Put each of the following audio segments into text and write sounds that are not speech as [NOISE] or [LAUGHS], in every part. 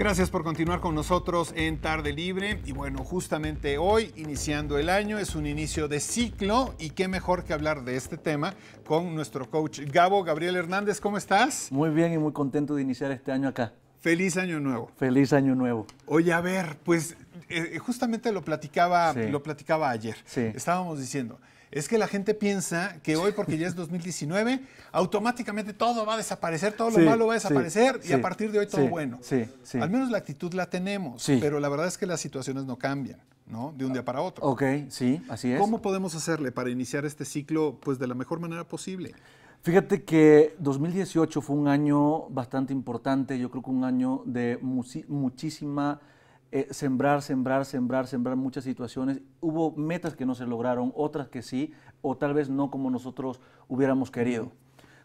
Gracias por continuar con nosotros en Tarde Libre. Y bueno, justamente hoy, iniciando el año, es un inicio de ciclo y qué mejor que hablar de este tema con nuestro coach Gabo Gabriel Hernández. ¿Cómo estás? Muy bien y muy contento de iniciar este año acá. Feliz año nuevo. Feliz año nuevo. Oye, a ver, pues eh, justamente lo platicaba, lo platicaba ayer. Sí. Estábamos diciendo, es que la gente piensa que hoy, porque ya es 2019, automáticamente todo va a desaparecer, todo lo malo va a desaparecer y a partir de hoy todo sí, bueno. Al menos la actitud la tenemos, pero la verdad es que las situaciones no cambian. ¿no? De un día para otro. Ok, sí, así es. ¿Cómo podemos hacerle para iniciar este ciclo pues, de la mejor manera posible? Fíjate que 2018 fue un año bastante importante, yo creo que un año de muchísima eh, sembrar, sembrar, sembrar, sembrar muchas situaciones. Hubo metas que no se lograron, otras que sí, o tal vez no como nosotros hubiéramos querido.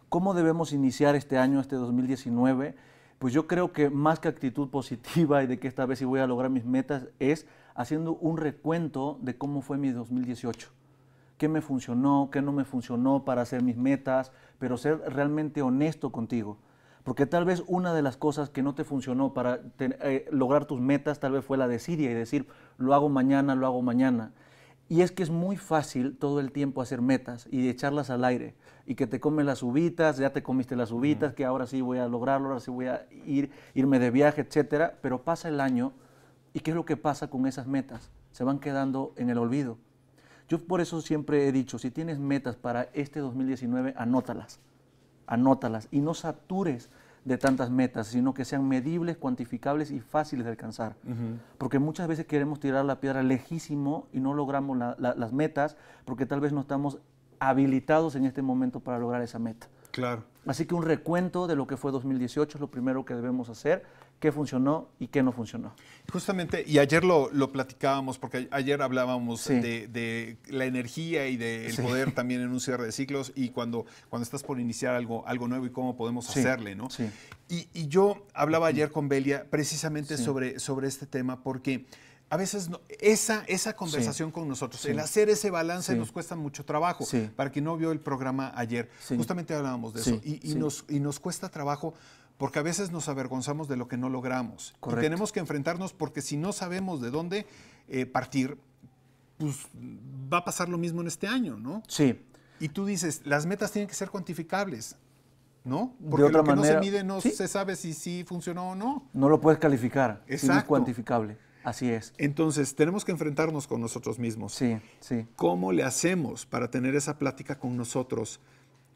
¿Cómo debemos iniciar este año, este 2019? Pues yo creo que más que actitud positiva y de que esta vez sí voy a lograr mis metas, es haciendo un recuento de cómo fue mi 2018 qué me funcionó, qué no me funcionó para hacer mis metas, pero ser realmente honesto contigo. Porque tal vez una de las cosas que no te funcionó para eh, lograr tus metas tal vez fue la desidia y decir, lo hago mañana, lo hago mañana. Y es que es muy fácil todo el tiempo hacer metas y echarlas al aire. Y que te comen las uvitas, ya te comiste las uvitas, que ahora sí voy a lograrlo, ahora sí voy a ir, irme de viaje, etc. Pero pasa el año y ¿qué es lo que pasa con esas metas? Se van quedando en el olvido. Yo por eso siempre he dicho, si tienes metas para este 2019, anótalas anótalas y no satures de tantas metas, sino que sean medibles, cuantificables y fáciles de alcanzar. Porque muchas veces queremos tirar la piedra lejísimo y no logramos las metas porque tal vez no estamos habilitados en este momento para lograr esa meta. Claro. Así que un recuento de lo que fue 2018 es lo primero que debemos hacer qué funcionó y qué no funcionó. Justamente, y ayer lo, lo platicábamos, porque ayer hablábamos de, la energía y del poder [LAUGHS] también en un cierre de ciclos y cuando, cuando estás por iniciar algo, algo nuevo y cómo podemos hacerle, ¿no? Y, y, yo hablaba ayer con Belia precisamente sobre, sobre este tema porque... A veces esa, esa conversación con nosotros, el hacer ese balance nos cuesta mucho trabajo. Para quien no vio el programa ayer, justamente hablábamos de eso. Y, y, nos, y nos cuesta trabajo porque a veces nos avergonzamos de lo que no logramos. tenemos que enfrentarnos porque si no sabemos de dónde eh, partir, pues va a pasar lo mismo en este año, ¿no? Sí. Y tú dices, las metas tienen que ser cuantificables, ¿no? Porque de que no se mide no se sabe si sí funcionó o no. No lo puedes calificar, es cuantificable. Así es. Entonces, tenemos que enfrentarnos con nosotros mismos. Sí, sí. ¿Cómo le hacemos para tener esa plática con nosotros?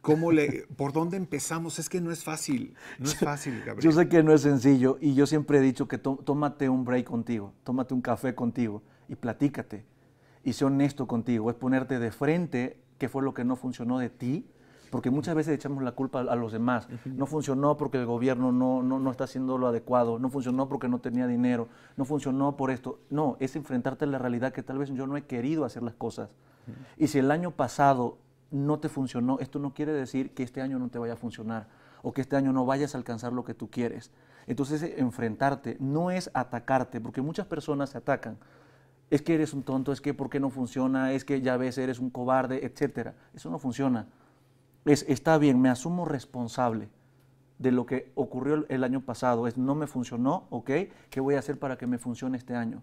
¿Cómo le, ¿Por dónde empezamos? Es que no es fácil, no es [LAUGHS] fácil, Gabriel. Yo sé que no es sencillo y yo siempre he dicho que tómate un break contigo, tómate un café contigo y platícate y sé honesto contigo. Es ponerte de frente qué fue lo que no funcionó de ti, porque muchas veces echamos la culpa a los demás. No funcionó porque el gobierno no, no, no está haciendo lo adecuado, no funcionó porque no tenía dinero, no funcionó por esto. No, es enfrentarte a la realidad que tal vez yo no he querido hacer las cosas. Y si el año pasado no te funcionó, esto no quiere decir que este año no te vaya a funcionar o que este año no vayas a alcanzar lo que tú quieres. Entonces, eh, enfrentarte no es atacarte, porque muchas personas se atacan. Es que eres un tonto, es que por qué no funciona, es que ya ves, eres un cobarde, etcétera. Eso no funciona. Es, está bien, me asumo responsable de lo que ocurrió el año pasado. Es no me funcionó, ok, ¿qué voy a hacer para que me funcione este año?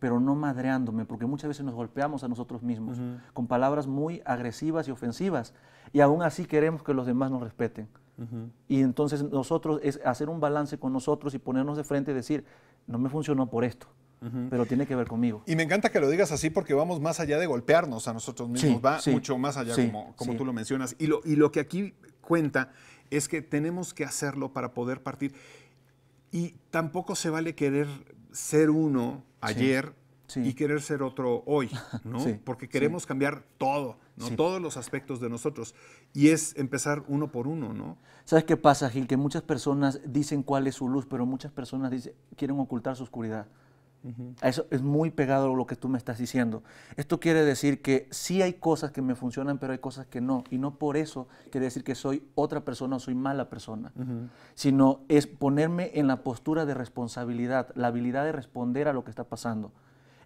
Pero no madreándome, porque muchas veces nos golpeamos a nosotros mismos con palabras muy agresivas y ofensivas. Y aún así queremos que los demás nos respeten. Y entonces nosotros es hacer un balance con nosotros y ponernos de frente y decir, no me funcionó por esto. pero tiene que ver conmigo. Y me encanta que lo digas así porque vamos más allá de golpearnos a nosotros mismos, va mucho más allá como, tú lo mencionas. Y lo, y lo que aquí cuenta es que tenemos que hacerlo para poder partir. Y tampoco se vale querer ser uno ayer y querer ser otro hoy, [LAUGHS] ¿no? Porque queremos cambiar todo, ¿no? Todos los aspectos de nosotros. Y es empezar uno por uno, ¿no? ¿Sabes qué pasa, Gil? Que muchas personas dicen cuál es su luz, pero muchas personas quieren ocultar su oscuridad. Eso es muy pegado lo que tú me estás diciendo. Esto quiere decir que sí hay cosas que me funcionan, pero hay cosas que no. Y no por eso quiere decir que soy otra persona o soy mala persona, sino es ponerme en la postura de responsabilidad, la habilidad de responder a lo que está pasando.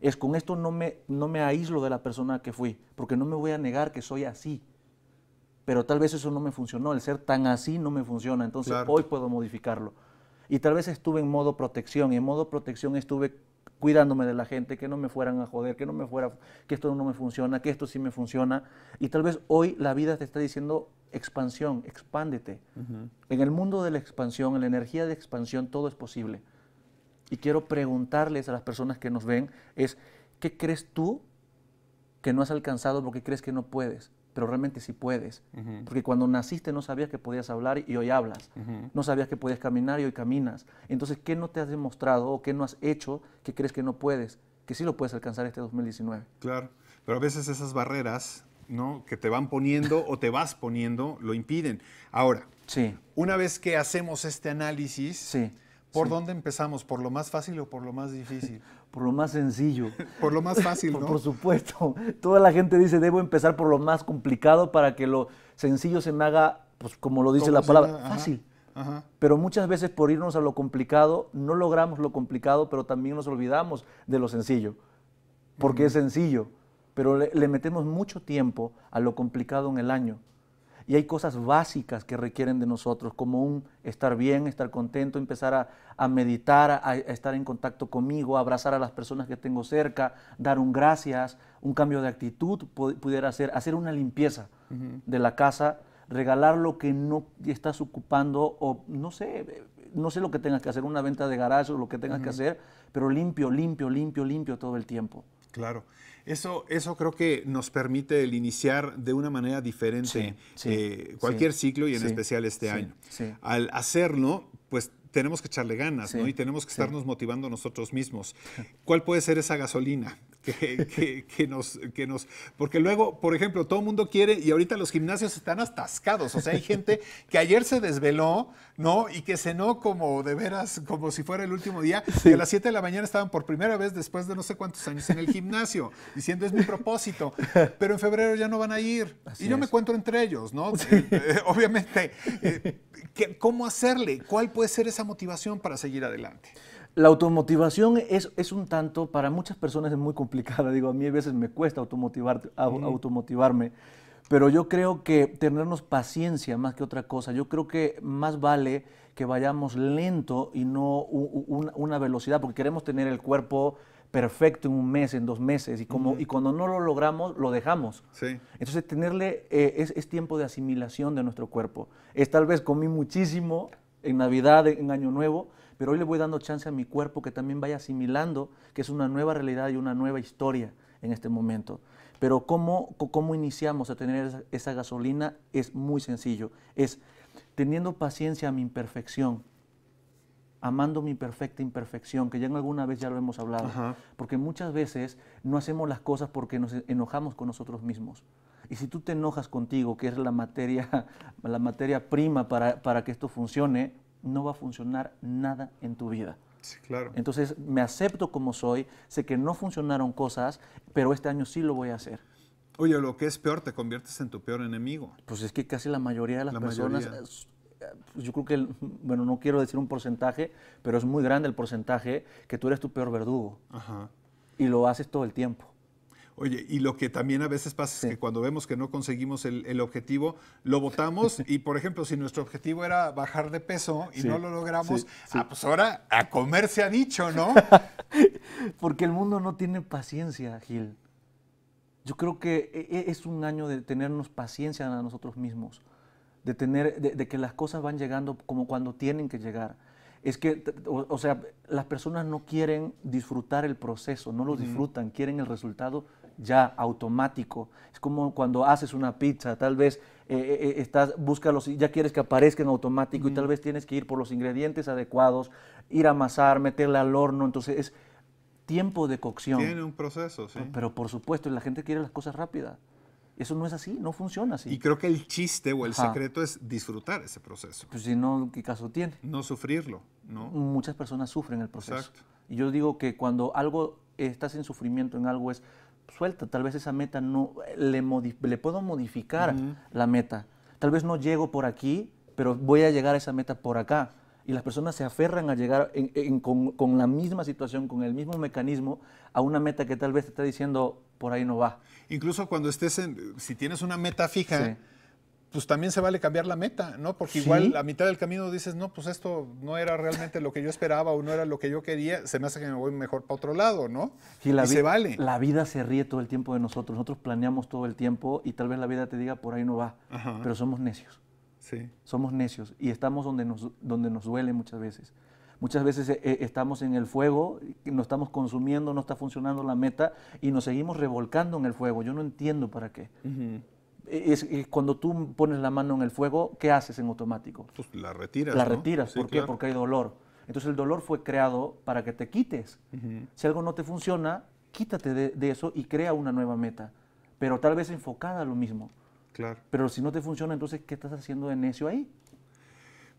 Es con esto no me, no me aíslo de la persona que fui, porque no me voy a negar que soy así pero tal vez eso no me funcionó, el ser tan así no me funciona, entonces hoy puedo modificarlo. Y tal vez estuve en modo protección, y en modo protección estuve cuidándome de la gente, que no me fueran a joder, que no me fuera, que esto no me funciona, que esto sí me funciona. Y tal vez hoy la vida te está diciendo expansión, expándete. En el mundo de la expansión, en la energía de expansión, todo es posible. Y quiero preguntarles a las personas que nos ven es, ¿qué crees tú que no has alcanzado porque crees que no puedes? pero realmente sí puedes. Porque cuando naciste no sabías que podías hablar y hoy hablas. No sabías que podías caminar y hoy caminas. Entonces, ¿qué no te has demostrado o qué no has hecho que crees que no puedes? Que sí lo puedes alcanzar este 2019. Claro, pero a veces esas barreras ¿no? que te van poniendo o te vas poniendo lo impiden. Ahora, sí. una vez que hacemos este análisis, ¿por dónde empezamos? ¿Por lo más fácil o por lo más difícil? por lo más sencillo. [LAUGHS] por lo más fácil, ¿no? Por, supuesto. Toda la gente dice, debo empezar por lo más complicado para que lo sencillo se me haga, pues como lo dice la palabra, fácil. Pero muchas veces por irnos a lo complicado, no logramos lo complicado, pero también nos olvidamos de lo sencillo, porque es sencillo. Pero le metemos mucho tiempo a lo complicado en el año. Y hay cosas básicas que requieren de nosotros, como un estar bien, estar contento, empezar a, meditar, a, estar en contacto conmigo, abrazar a las personas que tengo cerca, dar un gracias, un cambio de actitud pudiera hacer, hacer una limpieza de la casa, regalar lo que no estás ocupando o no sé, no sé lo que tengas que hacer, una venta de garaje o lo que tengas que hacer, pero limpio, limpio, limpio, limpio todo el tiempo. Claro. Eso, eso creo que nos permite el iniciar de una manera diferente eh, cualquier ciclo y en especial este año. Al hacerlo, pues tenemos que echarle ganas, ¿no? Y tenemos que estarnos motivando nosotros mismos. ¿Cuál puede ser esa gasolina que, que, nos, que nos... Porque luego, por ejemplo, todo el mundo quiere, y ahorita los gimnasios están atascados, o sea, hay gente que ayer se desveló, ¿no? Y que cenó como de veras, como si fuera el último día, a las 7 de la mañana estaban por primera vez después de no sé cuántos años en el gimnasio, diciendo es mi propósito, pero en febrero ya no van a ir. y yo me encuentro entre ellos, ¿no? Eh, obviamente, eh, ¿cómo hacerle? ¿Cuál puede ser esa motivación para seguir adelante? La automotivación es, es un tanto, para muchas personas es muy complicada. [LAUGHS] Digo, a mí a veces me cuesta automotivar, automotivarme. Pero yo creo que tenernos paciencia más que otra cosa. Yo creo que más vale que vayamos lento y no una, velocidad, porque queremos tener el cuerpo perfecto en un mes, en dos meses, y, como, y cuando no lo logramos, lo dejamos. Entonces, tenerle eh, es, es, tiempo de asimilación de nuestro cuerpo. Es tal vez comí muchísimo, en Navidad, en Año Nuevo, pero hoy le voy dando chance a mi cuerpo que también vaya asimilando que es una nueva realidad y una nueva historia en este momento. Pero cómo, cómo iniciamos a tener esa, gasolina es muy sencillo, es teniendo paciencia a mi imperfección, amando mi perfecta imperfección, que ya en alguna vez ya lo hemos hablado, porque muchas veces no hacemos las cosas porque nos enojamos con nosotros mismos. Y si tú te enojas contigo, que es la materia, [LAUGHS] la materia prima para, para que esto funcione, no va a funcionar nada en tu vida. Sí, claro. Entonces me acepto como soy, sé que no funcionaron cosas, pero este año sí lo voy a hacer. Oye, lo que es peor, te conviertes en tu peor enemigo. Pues es que casi la mayoría de las personas, eh, pues yo creo que, bueno, no quiero decir un porcentaje, pero es muy grande el porcentaje que tú eres tu peor verdugo. Ajá. Y lo haces todo el tiempo. Oye, y lo que también a veces pasa es que cuando vemos que no conseguimos el, objetivo, lo votamos [LAUGHS] y, por ejemplo, si nuestro objetivo era bajar de peso y no lo logramos, ah, pues ahora a comer se ha dicho, ¿no? [LAUGHS] Porque el mundo no tiene paciencia, Gil. Yo creo que e, e, es un año de tenernos paciencia a nosotros mismos, de, tener, de, que las cosas van llegando como cuando tienen que llegar es que, o, o, sea, las personas no quieren disfrutar el proceso, no lo disfrutan, quieren el resultado ya automático. Es como cuando haces una pizza, tal vez eh, eh, eh, estás, busca los, ya quieres que aparezca en automático y tal vez tienes que ir por los ingredientes adecuados, ir a amasar, meterla al horno, entonces es tiempo de cocción. Tiene un proceso, sí. Pero, por supuesto, la gente quiere las cosas rápidas. Eso no es así, no funciona así. Y creo que el chiste o el secreto es disfrutar ese proceso. Pues si no, ¿qué caso tiene? No sufrirlo, ¿no? Muchas personas sufren el proceso. Y yo digo que cuando algo estás en sufrimiento en algo es suelta, tal vez esa meta no, le, le puedo modificar la meta. Tal vez no llego por aquí, pero voy a llegar a esa meta por acá. Y las personas se aferran a llegar con, la misma situación, con el mismo mecanismo, a una meta que tal vez te está diciendo, por ahí no va. Incluso cuando estés en, si tienes una meta fija, pues también se vale cambiar la meta, ¿no? Porque igual a mitad del camino dices, no, pues esto no era realmente lo que yo esperaba o no era lo que yo quería, se me hace que me voy mejor para otro lado, ¿no? y se vale. La vida se ríe todo el tiempo de nosotros, nosotros planeamos todo el tiempo y tal vez la vida te diga, por ahí no va, pero somos necios. Sí. Somos necios y estamos donde nos, donde nos duele muchas veces. Muchas veces eh, eh, estamos en el fuego, nos estamos consumiendo, no está funcionando la meta y nos seguimos revolcando en el fuego. Yo no entiendo para qué es, y cuando tú pones la mano en el fuego, ¿qué haces en automático? Pues la retiras. La retiras, ¿por qué? Porque hay dolor. Entonces el dolor fue creado para que te quites. Si algo no te funciona, quítate de, eso y crea una nueva meta, pero tal vez enfocada a lo mismo. Claro. Pero si no te funciona, entonces, ¿qué estás haciendo de necio ahí?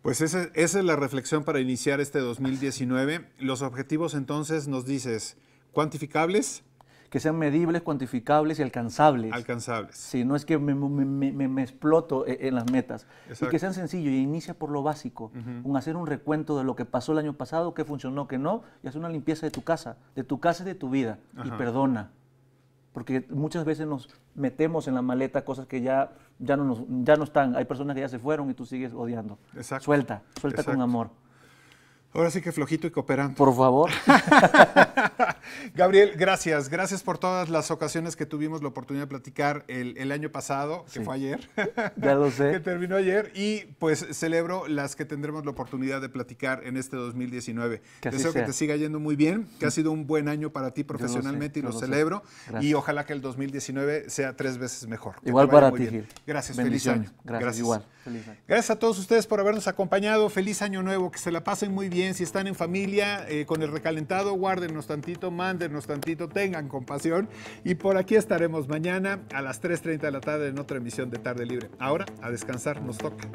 Pues esa, esa es la reflexión para iniciar este 2019. Los objetivos entonces nos dices, cuantificables, que sean medibles, cuantificables y alcanzables. Alcanzables. sí, no es que me, exploto eh, en las metas. Y que sean sencillos y inicia por lo básico, un hacer un recuento de lo que pasó el año pasado, qué funcionó, qué no, y hacer una limpieza de tu casa, de tu casa y de tu vida. Y perdona. Porque muchas veces nos metemos en la maleta cosas que ya, ya, no, ya no están. Hay personas que ya se fueron y tú sigues odiando. Exacto. Suelta, suelta con amor. Ahora sí que flojito y cooperando. Por favor. [LAUGHS] Gabriel, gracias. Gracias por todas las ocasiones que tuvimos la oportunidad de platicar el, año pasado, que fue ayer. [LAUGHS] ya lo sé. Que terminó ayer. Y pues celebro las que tendremos la oportunidad de platicar en este 2019. Que Deseo que te siga yendo muy bien, que ha sido un buen año para ti profesionalmente y lo, celebro. Y ojalá que el 2019 sea tres veces mejor. Igual para ti, Gil. Gracias, feliz año. Gracias, Igual. Gracias a todos ustedes por habernos acompañado. Feliz año nuevo, que se la pasen muy bien si están en familia, eh, con el recalentado, guárdenos tantito, mándenos tantito, tengan compasión. Y por aquí estaremos mañana a las 3.30 de la tarde en otra emisión de Tarde Libre. Ahora, a descansar, nos toca.